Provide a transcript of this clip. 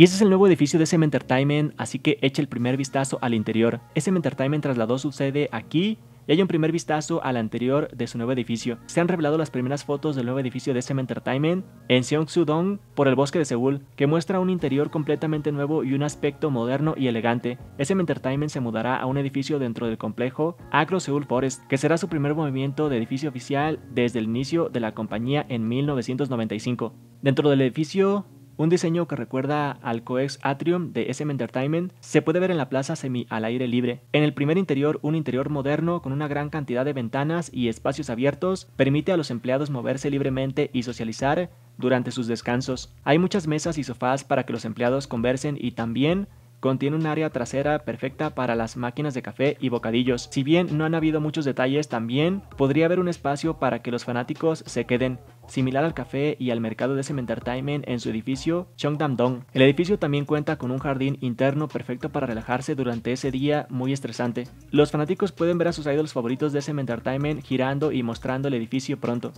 Y ese es el nuevo edificio de SM Entertainment, así que eche el primer vistazo al interior. SM Entertainment trasladó su sede aquí y hay un primer vistazo al anterior de su nuevo edificio. Se han revelado las primeras fotos del nuevo edificio de SM Entertainment en Seongsu-dong por el bosque de Seúl, que muestra un interior completamente nuevo y un aspecto moderno y elegante. SM Entertainment se mudará a un edificio dentro del complejo Acro Seoul Forest, que será su primer movimiento de edificio oficial desde el inicio de la compañía en 1995. Dentro del edificio un diseño que recuerda al Coex Atrium de SM Entertainment se puede ver en la plaza semi al aire libre. En el primer interior, un interior moderno con una gran cantidad de ventanas y espacios abiertos permite a los empleados moverse libremente y socializar durante sus descansos. Hay muchas mesas y sofás para que los empleados conversen y también Contiene un área trasera perfecta para las máquinas de café y bocadillos. Si bien no han habido muchos detalles, también podría haber un espacio para que los fanáticos se queden similar al café y al mercado de SM Entertainment en su edificio Cheongdam-dong. El edificio también cuenta con un jardín interno perfecto para relajarse durante ese día muy estresante. Los fanáticos pueden ver a sus ídolos favoritos de SM Entertainment girando y mostrando el edificio pronto.